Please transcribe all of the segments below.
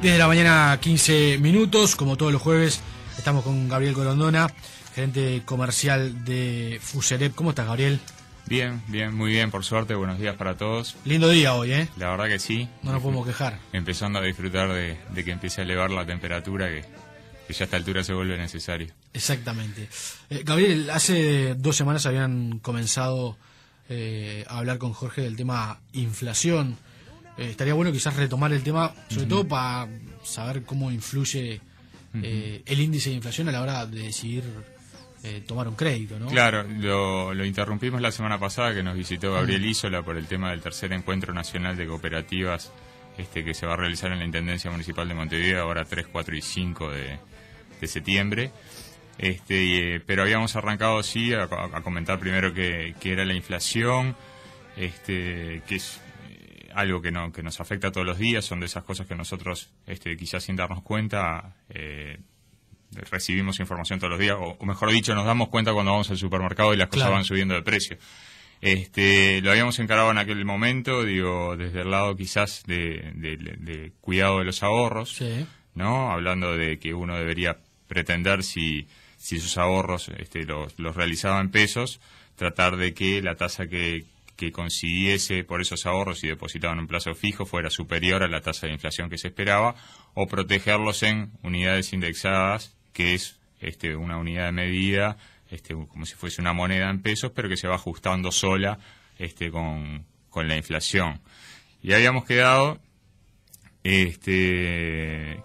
Desde de la mañana, 15 minutos. Como todos los jueves, estamos con Gabriel Colondona, gerente comercial de Fuserep. ¿Cómo estás, Gabriel? Bien, bien, muy bien, por suerte. Buenos días para todos. Lindo día hoy, ¿eh? La verdad que sí. No nos podemos quejar. Empezando a disfrutar de, que empiece a elevar la temperatura, que, ya a esta altura se vuelve necesario. Exactamente. Eh, Gabriel, hace dos semanas habían comenzado eh, a hablar con Jorge del tema inflación eh, estaría bueno quizás retomar el tema, sobre todo para saber cómo influye eh, el índice de inflación a la hora de decidir eh, tomar un crédito, ¿no? Claro, lo, interrumpimos la semana pasada que nos visitó ah. Gabriel Isola por el tema del tercer encuentro nacional de cooperativas este, que se va a realizar en la Intendencia Municipal de Montevideo ahora 3, 4 y 5 de, septiembre. Este, pero habíamos arrancado, sí, a, comentar primero que, era la inflación, este, que es algo que, no, que nos afecta todos los días, son de esas cosas que nosotros, este, quizás sin darnos cuenta, eh, recibimos información todos los días, o, mejor dicho, nos damos cuenta cuando vamos al supermercado y las cosas van subiendo de precio. Este, lo habíamos encarado en aquel momento, digo, desde el lado quizás de, cuidado de los ahorros, ¿no? Hablando de que uno debería pretender si, si sus ahorros este, los, los realizaba en pesos, tratar de que la tasa que, que consiguiese por esos ahorros y depositado en un plazo fijo fuera superior a la tasa de inflación que se esperaba, o protegerlos en unidades indexadas, que es este, una unidad de medida, este, como si fuese una moneda en pesos, pero que se va ajustando sola este, con, la inflación. Y habíamos quedado que,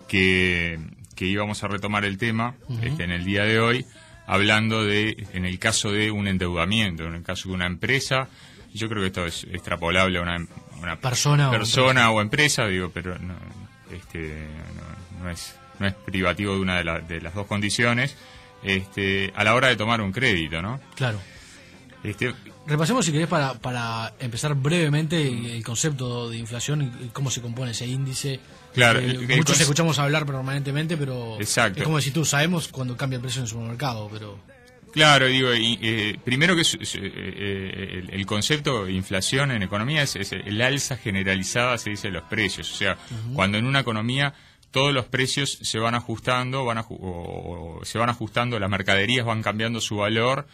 íbamos a retomar el tema en el día de hoy, hablando de, en el caso de un endeudamiento, en el caso de una empresa yo creo que esto es extrapolable a una, persona, o empresa, digo, pero este, no, no, es, no es privativo de una de, las dos condiciones este, a la hora de tomar un crédito, ¿no? Claro. Este, Repasemos, si querés, para, para empezar brevemente el concepto de inflación y cómo se compone ese índice. Claro, muchos escuchamos hablar permanentemente, pero es como si tú, sabemos cuando cambia el precio en el supermercado, pero... Claro, digo, y, eh, primero que eh, eh, el, concepto de inflación en economía es, el alza generalizada, se dice, de los precios. O sea, cuando en una economía todos los precios se van ajustando, van se van ajustando, las mercaderías van cambiando su valor,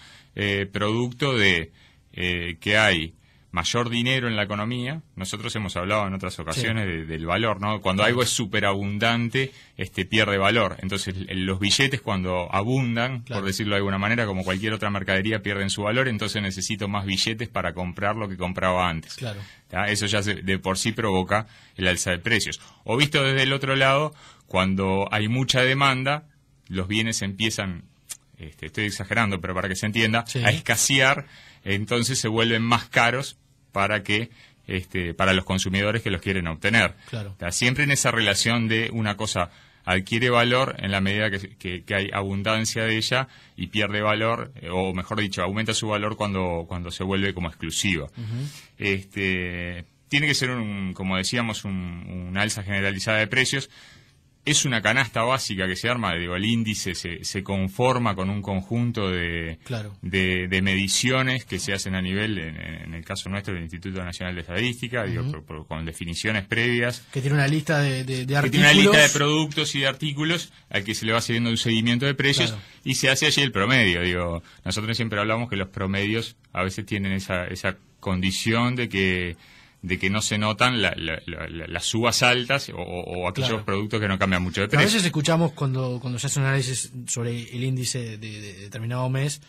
producto de que hay mayor dinero en la economía. Nosotros hemos hablado en otras ocasiones del valor, ¿no? Cuando algo es superabundante, este pierde valor. Entonces, los billetes cuando abundan, por decirlo de alguna manera, como cualquier otra mercadería, pierden su valor, entonces necesito más billetes para comprar lo que compraba antes. Claro. Eso ya de por sí provoca el alza de precios. O visto desde el otro lado, cuando hay mucha demanda, los bienes empiezan este, estoy exagerando, pero para que se entienda, a escasear, entonces se vuelven más caros para que este, para los consumidores que los quieren obtener. Claro. siempre en esa relación de una cosa adquiere valor en la medida que, hay abundancia de ella y pierde valor, eh, o mejor dicho, aumenta su valor cuando, cuando se vuelve como exclusiva. este, tiene que ser, un, como decíamos, un, alza generalizada de precios es una canasta básica que se arma, digo, el índice se, se conforma con un conjunto de, de, mediciones que se hacen a nivel, en, el caso nuestro, del Instituto Nacional de Estadística, digo, con definiciones previas. Que tiene una lista de, artículos. Que tiene una lista de productos y de artículos al que se le va haciendo un seguimiento de precios y se hace allí el promedio. Digo, nosotros siempre hablamos que los promedios a veces tienen esa, esa condición de que de que no se notan las subas altas o, aquellos productos que no cambian mucho de precio. A veces escuchamos cuando, cuando se hace un análisis sobre el índice de determinado mes,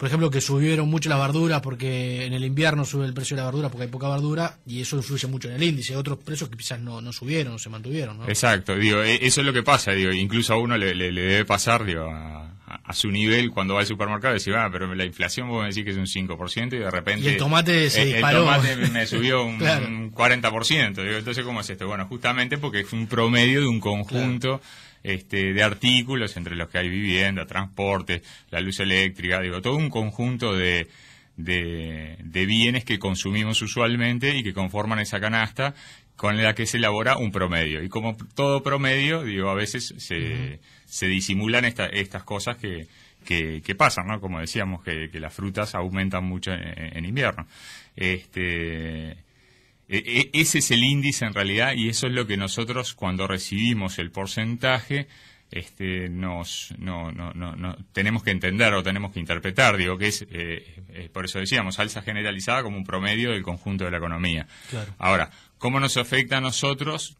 por ejemplo, que subieron mucho las verduras porque en el invierno sube el precio de la verdura porque hay poca verdura y eso influye mucho en el índice. Otros precios que quizás no, no subieron, se mantuvieron. Exacto, digo, e, eso es lo que pasa, digo, incluso a uno le, debe pasar, digo, a, su nivel cuando va al supermercado y dice, ah, pero la inflación vos me decís que es un 5% y de repente... el tomate se disparó. El tomate me subió un, 40%. Digo, entonces, ¿cómo es esto? Bueno, justamente porque es un promedio de un conjunto... Este, de artículos, entre los que hay vivienda, transporte, la luz eléctrica, digo, todo un conjunto de, de, bienes que consumimos usualmente y que conforman esa canasta con la que se elabora un promedio. Y como todo promedio, digo, a veces se, se disimulan esta, estas cosas que, pasan, ¿no? Como decíamos, que, las frutas aumentan mucho en, en invierno. Este, e, e, ese es el índice en realidad y eso es lo que nosotros cuando recibimos el porcentaje este, nos, tenemos que entender o tenemos que interpretar, digo que eh, es, por eso decíamos, alza generalizada como un promedio del conjunto de la economía. Ahora, ¿cómo nos afecta a nosotros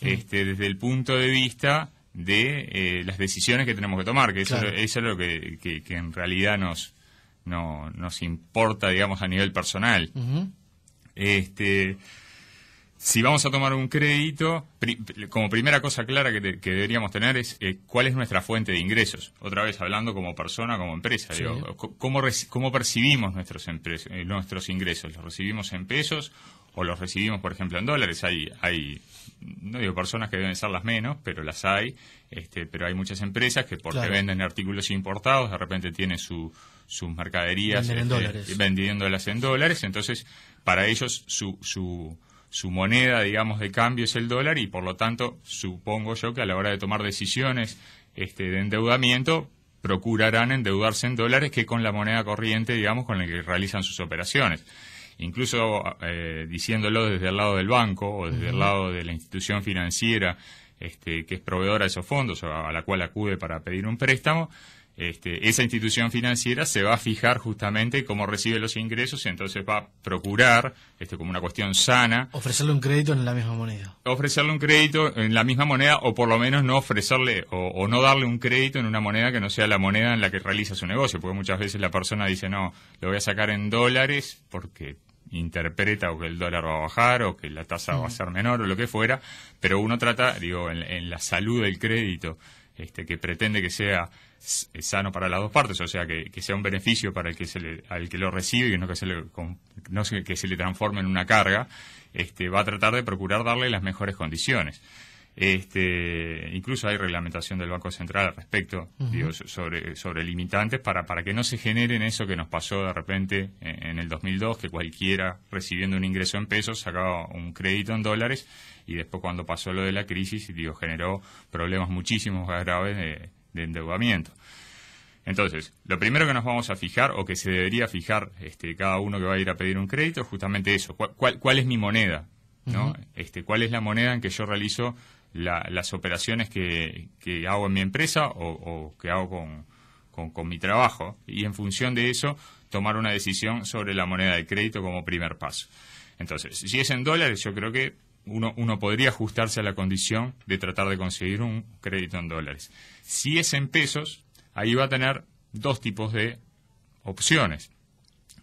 este, desde el punto de vista de eh, las decisiones que tenemos que tomar? Que eso, es lo que, en realidad nos, nos importa, digamos, a nivel personal. Este, si vamos a tomar un crédito, como primera cosa clara que, deberíamos tener es eh, cuál es nuestra fuente de ingresos. Otra vez hablando como persona, como empresa. Digo, ¿cómo, percibimos nuestros, eh, nuestros ingresos? ¿Los recibimos en pesos o los recibimos, por ejemplo, en dólares? Hay, hay no digo personas que deben ser las menos, pero las hay. Este, pero hay muchas empresas que porque venden artículos importados, de repente tienen su, sus mercaderías este, vendiéndolas en dólares. Entonces, para ellos su su moneda, digamos, de cambio es el dólar y por lo tanto supongo yo que a la hora de tomar decisiones este, de endeudamiento procurarán endeudarse en dólares que con la moneda corriente, digamos, con la que realizan sus operaciones. Incluso eh, diciéndolo desde el lado del banco o desde el lado de la institución financiera este, que es proveedora de esos fondos o a la cual acude para pedir un préstamo, este, esa institución financiera se va a fijar justamente cómo recibe los ingresos y entonces va a procurar, este, como una cuestión sana. Ofrecerle un crédito en la misma moneda. Ofrecerle un crédito en la misma moneda o por lo menos no ofrecerle o, no darle un crédito en una moneda que no sea la moneda en la que realiza su negocio, porque muchas veces la persona dice, no, lo voy a sacar en dólares porque interpreta o que el dólar va a bajar o que la tasa va a mm. ser menor o lo que fuera, pero uno trata, digo, en, la salud del crédito, este, que pretende que sea sano para las dos partes, o sea, que, sea un beneficio para el que se al que lo recibe y no que se le, no que se le transforme en una carga, este, va a tratar de procurar darle las mejores condiciones. Este, incluso hay reglamentación del Banco Central al respecto, sobre, sobre limitantes para, para que no se generen eso que nos pasó de repente en, el 2002, que cualquiera recibiendo un ingreso en pesos sacaba un crédito en dólares y después cuando pasó lo de la crisis, digo, generó problemas muchísimos más graves de endeudamiento. Entonces, lo primero que nos vamos a fijar o que se debería fijar este, cada uno que va a ir a pedir un crédito es justamente eso, cuál, es mi moneda, ¿no? este, cuál es la moneda en que yo realizo las operaciones que, hago en mi empresa o, que hago con, mi trabajo y en función de eso tomar una decisión sobre la moneda de crédito como primer paso. Entonces, si es en dólares, yo creo que uno, podría ajustarse a la condición de tratar de conseguir un crédito en dólares. Si es en pesos, ahí va a tener dos tipos de opciones.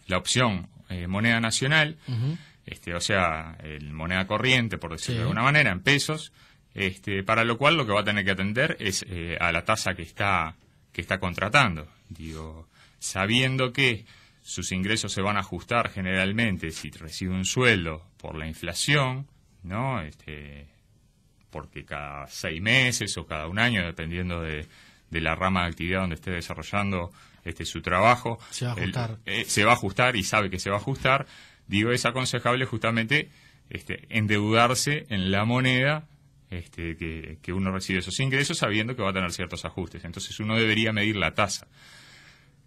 La opción eh, moneda nacional, este, o sea, moneda corriente, por decirlo de alguna manera, en pesos, este, para lo cual lo que va a tener que atender es eh, a la tasa que está, que está contratando. Digo, sabiendo que sus ingresos se van a ajustar generalmente si recibe un sueldo por la inflación, ¿no? Este, porque cada seis meses o cada un año, dependiendo de, la rama de actividad donde esté desarrollando este, su trabajo, eh, se va a ajustar. y sabe que se va a ajustar. Digo, es aconsejable justamente este, endeudarse en la moneda este, que, que, uno recibe esos ingresos sabiendo que va a tener ciertos ajustes. Entonces uno debería medir la tasa.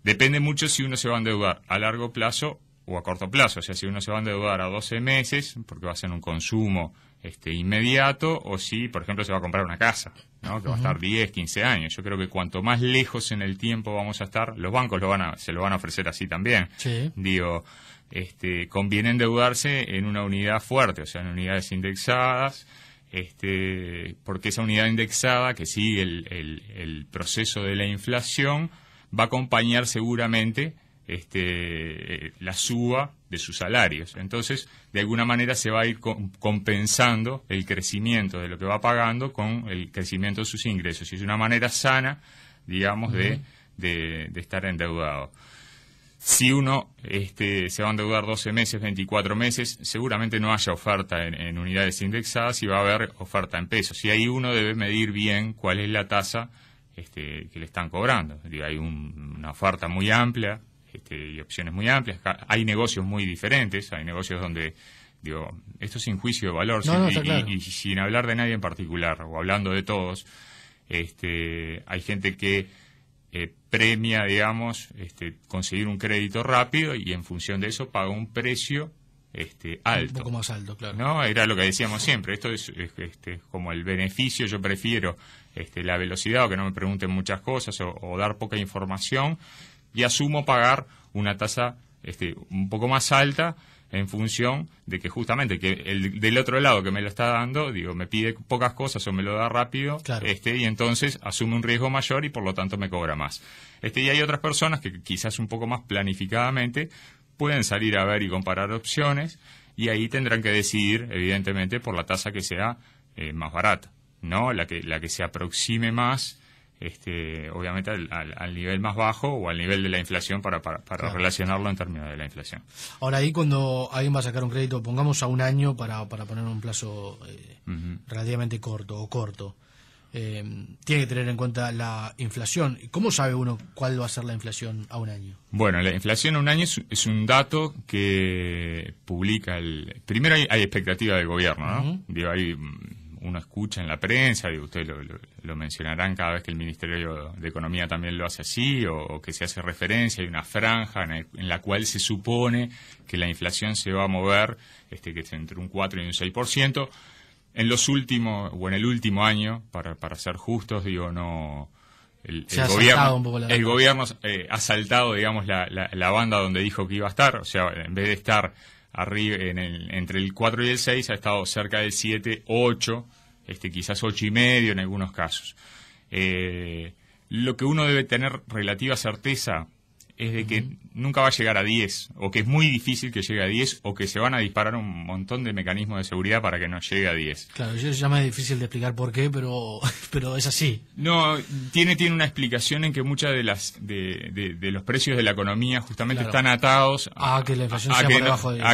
Depende mucho si uno se va a endeudar a largo plazo o a corto plazo, o sea, si uno se va a endeudar a 12 meses, porque va a ser un consumo este, inmediato, o si, por ejemplo, se va a comprar una casa, ¿no? que va a estar 10, 15 años. Yo creo que cuanto más lejos en el tiempo vamos a estar, los bancos lo van a, se lo van a ofrecer así también. Digo, este, conviene endeudarse en una unidad fuerte, o sea, en unidades indexadas, este, porque esa unidad indexada que sigue el proceso de la inflación va a acompañar seguramente este, eh, la suba de sus salarios. Entonces, de alguna manera se va a ir compensando el crecimiento de lo que va pagando con el crecimiento de sus ingresos. Y es una manera sana, digamos, de, estar endeudado. Si uno este, se va a endeudar 12 meses, 24 meses, seguramente no haya oferta en, unidades indexadas y va a haber oferta en pesos. Y ahí uno debe medir bien cuál es la tasa este, que le están cobrando. Hay una oferta muy amplia este, y opciones muy amplias. Hay negocios muy diferentes, hay negocios donde, digo, esto es sin juicio de valor, y, sin hablar de nadie en particular, o hablando de todos, este, hay gente que eh, premia, digamos, este, conseguir un crédito rápido y en función de eso paga un precio este, alto. Un poco más alto, claro. No, era lo que decíamos siempre. Esto es, este, como el beneficio. Yo prefiero este, la velocidad o que no me pregunten muchas cosas o dar poca información y asumo pagar una tasa este, un poco más alta en función de que justamente que el del otro lado que me lo está dando, digo, me pide pocas cosas o me lo da rápido, este, y entonces asume un riesgo mayor y por lo tanto me cobra más. Este, y hay otras personas que quizás un poco más planificadamente pueden salir a ver y comparar opciones y ahí tendrán que decidir, evidentemente, por la tasa que sea eh, más barata, ¿no? La que, la que se aproxime más este, obviamente al, nivel más bajo o al nivel de la inflación para, relacionarlo en términos de la inflación. Ahora ahí cuando alguien va a sacar un crédito, pongamos a un año para, poner un plazo eh, relativamente corto o corto, eh, tiene que tener en cuenta la inflación. ¿Cómo sabe uno cuál va a ser la inflación a un año? Bueno, la inflación a un año es, un dato que publica el... Primero hay, expectativa del gobierno, ¿no? Digo, hay uno escucha en la prensa, y ustedes lo, mencionarán cada vez que el Ministerio de Economía también lo hace así, o, que se hace referencia, hay una franja en, la cual se supone que la inflación se va a mover este, que es entre un 4 y un 6%. En los últimos, o en el último año, para, ser justos, digo, no, el, gobierno, el, gobierno, eh, ha saltado, digamos, la, banda donde dijo que iba a estar. O sea, en vez de estar arriba en el, entre el 4 y el 6, ha estado cerca del 7, 8 este, quizás ocho y medio en algunos casos. Eh, lo que uno debe tener relativa certeza es de que nunca va a llegar a 10, o que es muy difícil que llegue a 10, o que se van a disparar un montón de mecanismos de seguridad para que no llegue a 10. Claro, yo ya me es difícil de explicar por qué, pero, pero es así. No, tiene, tiene una explicación en que muchas de las de, los precios de la economía justamente están atados a, que la inflación sea por debajo de 10.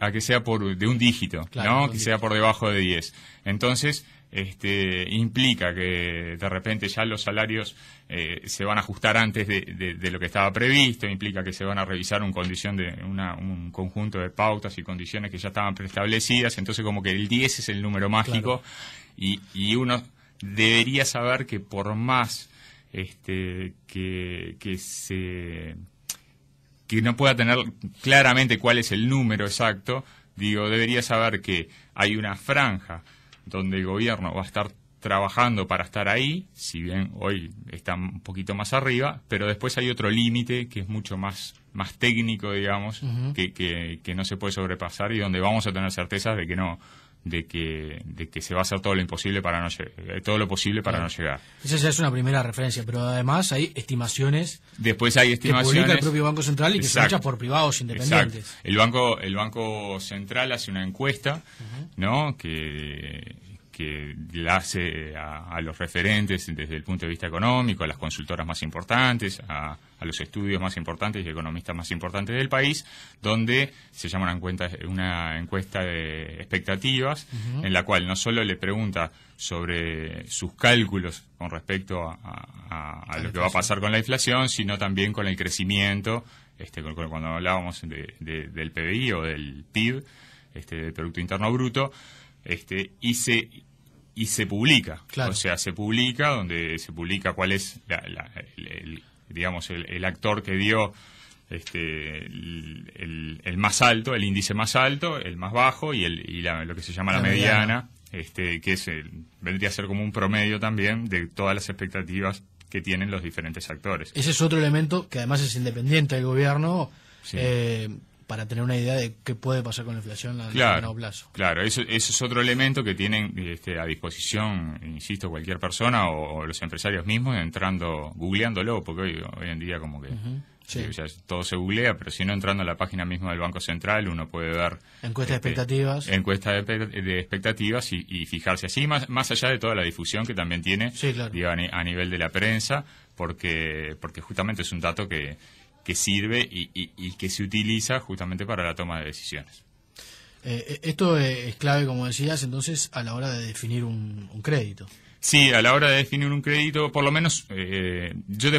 A que, sea de un dígito, ¿no? que sea por debajo de 10. Entonces, este, implica que de repente ya los salarios eh, se van a ajustar antes de, lo que estaba previsto, implica que se van a revisar un, condición de, un conjunto de pautas y condiciones que ya estaban preestablecidas, entonces como que el 10 es el número mágico y, uno debería saber que por más este, que, que se que no pueda tener claramente cuál es el número exacto, digo, debería saber que hay una franja donde el gobierno va a estar trabajando para estar ahí, si bien hoy está un poquito más arriba, pero después hay otro límite que es mucho más, más técnico, digamos, que, que, que, no se puede sobrepasar y donde vamos a tener certezas de que no, de que, de que se va a hacer todo lo imposible para no eh, todo lo posible para no llegar. Esa ya es una primera referencia, pero además hay estimaciones. Después hay estimaciones que publica el propio Banco Central y que se hechas por privados independientes. El banco el Banco Central hace una encuesta, ¿no? que que la hace a, a los referentes desde el punto de vista económico, a las consultoras más importantes, a, a los estudios más importantes y economistas más importantes del país, donde se llama una encuesta, una encuesta de expectativas, en la cual no solo le pregunta sobre sus cálculos con respecto a, lo que va a pasar con la inflación, sino también con el crecimiento, este, cuando hablábamos del PBI o del PIB, este, del Producto Interno Bruto, este, y se y se publica. O sea, se publica donde se publica cuál es el, digamos, el, actor que dio este, el, más alto, el índice más alto, el más bajo y, el, lo que se llama la, mediana, Este, que es vendría a ser como un promedio también de todas las expectativas que tienen los diferentes actores. Ese es otro elemento que además es independiente del gobierno. Eh, para tener una idea de qué puede pasar con la inflación a largo plazo. Claro, eso, es otro elemento que tienen este, a disposición, insisto, cualquier persona o, los empresarios mismos entrando, googleándolo, porque hoy, en día como que... Eh, todo se googlea, pero si no entrando a la página misma del Banco Central, uno puede ver... Encuesta de este, expectativas. Encuesta de, expectativas y, fijarse así, más, allá de toda la difusión que también tiene a, nivel de la prensa, porque, porque justamente es un dato que, que sirve y, que se utiliza justamente para la toma de decisiones. Eh, eh, esto eh, es clave, como decías, entonces a la hora de definir un, crédito. Sí, a la hora de definir un crédito, por lo menos yo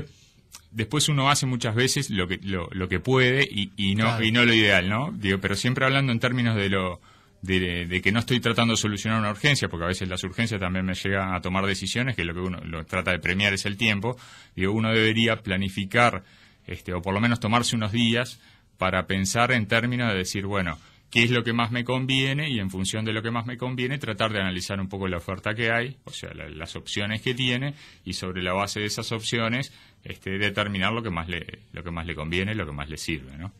después uno hace muchas veces lo que lo, que puede y, no y no lo ideal, ¿no? Digo, pero siempre hablando en términos de lo de, que no estoy tratando de solucionar una urgencia, porque a veces las urgencias también me llegan a tomar decisiones que lo que uno trata de premiar es el tiempo. Digo, uno debería planificar este, o por lo menos tomarse unos días para pensar en términos de decir, bueno, qué es lo que más me conviene y en función de lo que más me conviene tratar de analizar un poco la oferta que hay, o sea, las opciones que tiene y sobre la base de esas opciones este, determinar lo que más le lo que más le conviene, lo que más le sirve, ¿no?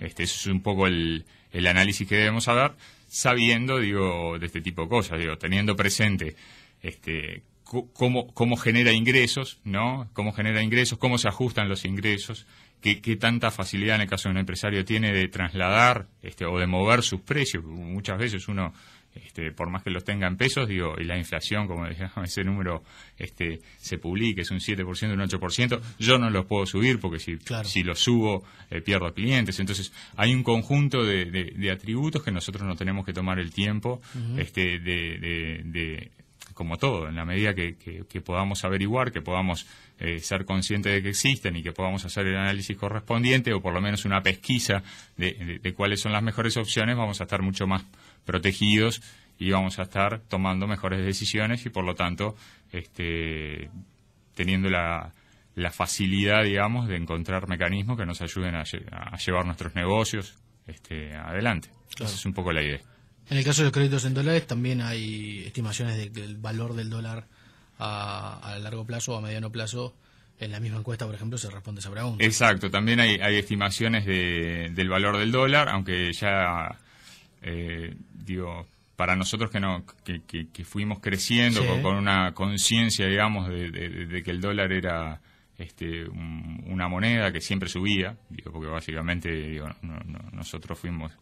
Este eso es un poco el, análisis que debemos dar sabiendo, digo, de este tipo de cosas, digo, teniendo presente este cómo, genera ingresos, ¿no? Cómo genera ingresos, cómo se ajustan los ingresos, qué, qué tanta facilidad en el caso de un empresario tiene de trasladar este, o de mover sus precios. Muchas veces uno, este, por más que los tenga en pesos, digo, y la inflación, como decía ese número este, se publique, es un 7%, un 8%, yo no los puedo subir porque si, si los subo eh, pierdo clientes. Entonces, hay un conjunto de, atributos que nosotros no tenemos que tomar el tiempo este, de como todo, en la medida que, podamos averiguar, que podamos eh, ser conscientes de que existen y que podamos hacer el análisis correspondiente o por lo menos una pesquisa de, cuáles son las mejores opciones, vamos a estar mucho más protegidos y vamos a estar tomando mejores decisiones y por lo tanto este, teniendo la, facilidad, digamos, de encontrar mecanismos que nos ayuden a, llevar nuestros negocios este, adelante. Esa es un poco la idea. En el caso de los créditos en dólares también hay estimaciones de que el valor del dólar a, largo plazo o a mediano plazo en la misma encuesta, por ejemplo, se responde esa pregunta. Exacto, también hay, estimaciones del valor del dólar, aunque ya, eh, digo, para nosotros que, no, que, fuimos creciendo con, una conciencia, digamos, de, que el dólar era este, una moneda que siempre subía, digo, porque básicamente nosotros fuimos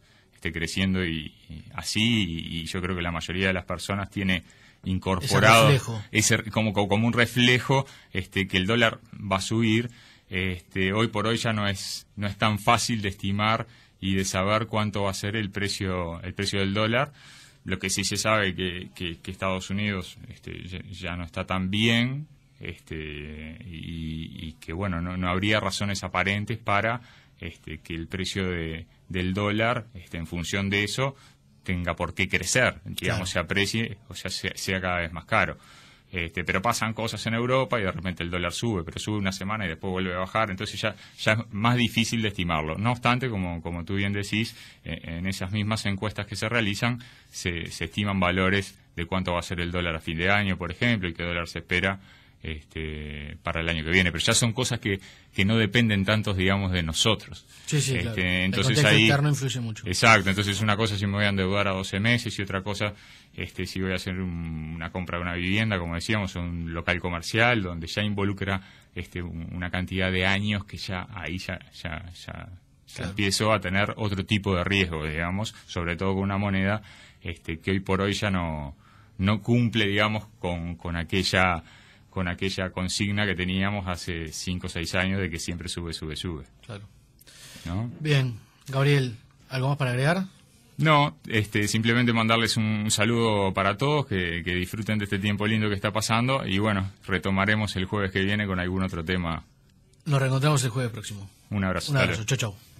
creciendo y, así y, yo creo que la mayoría de las personas tiene incorporado ese, como, como un reflejo este que el dólar va a subir este, hoy por hoy ya no es no es tan fácil de estimar y de saber cuánto va a ser el precio el precio del dólar lo que sí se sabe que, que, Estados Unidos este, ya, no está tan bien este, y, y que bueno no habría razones aparentes para este, que el precio de, del dólar, este, en función de eso, tenga por qué crecer, digamos, se aprecie, o sea, sea, cada vez más caro. Este, pero pasan cosas en Europa y de repente el dólar sube, pero sube una semana y después vuelve a bajar, entonces ya, ya es más difícil de estimarlo. No obstante, como, como tú bien decís, eh, en, esas mismas encuestas que se realizan se, se estiman valores de cuánto va a ser el dólar a fin de año, por ejemplo, y qué dólar se espera este, para el año que viene. Pero ya son cosas que, que no dependen tantos, digamos, de nosotros. Sí, sí, este, claro. Entonces el ahí, influye mucho. Exacto. Entonces una cosa si me voy a endeudar a 12 meses y otra cosa este, si voy a hacer una compra de una vivienda, como decíamos, un local comercial donde ya involucra este, una cantidad de años que ya ahí ya, ya, ya empiezo a tener otro tipo de riesgo, digamos, sobre todo con una moneda este, que hoy por hoy ya no, no cumple, digamos, con, con aquella con aquella consigna que teníamos hace 5 o 6 años de que siempre sube, sube, sube. Claro. Bien, Gabriel, ¿algo más para agregar? No, este, simplemente mandarles un, saludo para todos, que, que, disfruten de este tiempo lindo que está pasando y bueno, retomaremos el jueves que viene con algún otro tema. Nos reencontramos el jueves próximo. Un abrazo. Un abrazo, chao, chao.